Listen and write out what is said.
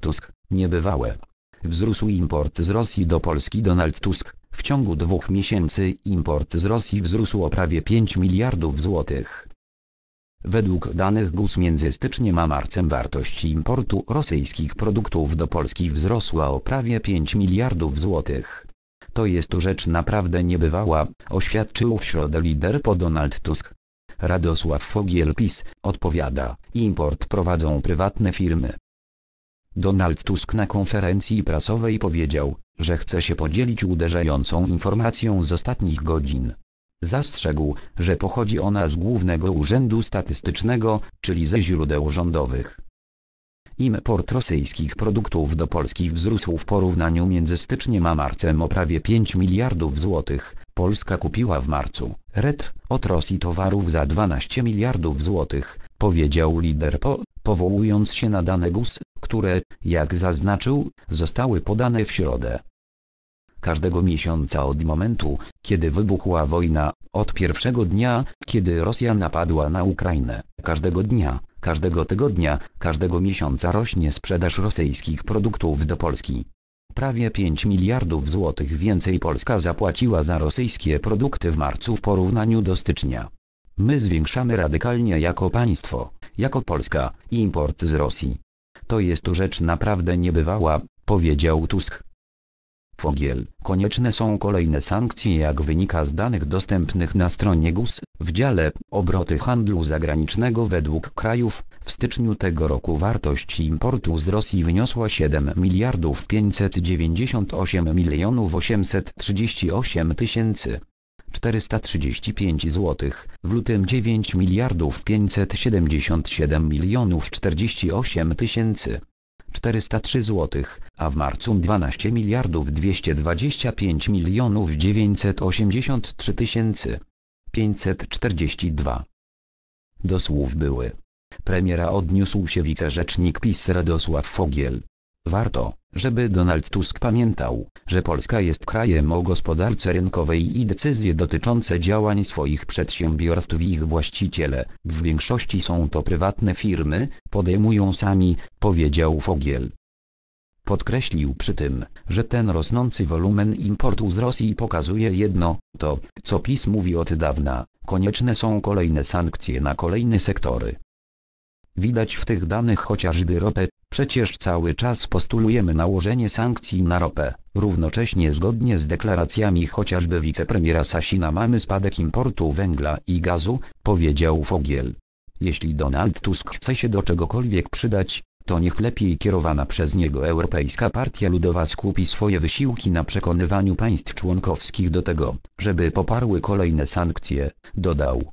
Tusk, niebywałe. Wzrósł import z Rosji do Polski Donald Tusk, w ciągu dwóch miesięcy import z Rosji wzrósł o prawie 5 miliardów złotych. Według danych GUS między styczniem a marcem wartość importu rosyjskich produktów do Polski wzrosła o prawie 5 miliardów złotych. To jest rzecz naprawdę niebywała, oświadczył w środę lider po Donald Tusk. Radosław Fogiel PiS odpowiada, import prowadzą prywatne firmy. Donald Tusk na konferencji prasowej powiedział, że chce się podzielić uderzającą informacją z ostatnich godzin. Zastrzegł, że pochodzi ona z Głównego Urzędu Statystycznego, czyli ze źródeł rządowych. Import rosyjskich produktów do Polski wzrósł w porównaniu między styczniem a marcem o prawie 5 miliardów złotych. Polska kupiła w marcu ret od Rosji towarów za 12 miliardów złotych, powiedział lider po, powołując się na dane GUS, które, jak zaznaczył, zostały podane w środę. Każdego miesiąca od momentu, kiedy wybuchła wojna, od pierwszego dnia, kiedy Rosja napadła na Ukrainę, każdego dnia, każdego tygodnia, każdego miesiąca rośnie sprzedaż rosyjskich produktów do Polski. Prawie 5 miliardów złotych więcej Polska zapłaciła za rosyjskie produkty w marcu w porównaniu do stycznia. My zwiększamy radykalnie jako państwo, jako Polska, import z Rosji. To jest rzecz naprawdę niebywała, powiedział Tusk. Fogiel, konieczne są kolejne sankcje jak wynika z danych dostępnych na stronie GUS, w dziale obroty handlu zagranicznego według krajów, w styczniu tego roku wartość importu z Rosji wyniosła 7 miliardów 598 milionów 838 tysięcy, 435 zł, w lutym 9 miliardów 577 milionów 48 tysięcy 403 zł, a w marcu 12 miliardów 225 milionów 983 tysięcy 542. Do słów były. Premiera odniósł się wicerzecznik PiS Radosław Fogiel. Warto, żeby Donald Tusk pamiętał, że Polska jest krajem o gospodarce rynkowej i decyzje dotyczące działań swoich przedsiębiorstw i ich właściciele, w większości są to prywatne firmy, podejmują sami, powiedział Fogiel. Podkreślił przy tym, że ten rosnący wolumen importu z Rosji pokazuje jedno, to, co PiS mówi od dawna, konieczne są kolejne sankcje na kolejne sektory. Widać w tych danych chociażby ropę, przecież cały czas postulujemy nałożenie sankcji na ropę. Równocześnie zgodnie z deklaracjami chociażby wicepremiera Sasina mamy spadek importu węgla i gazu, powiedział Fogiel. Jeśli Donald Tusk chce się do czegokolwiek przydać, to niech lepiej kierowana przez niego Europejska Partia Ludowa skupi swoje wysiłki na przekonywaniu państw członkowskich do tego, żeby poparły kolejne sankcje, dodał.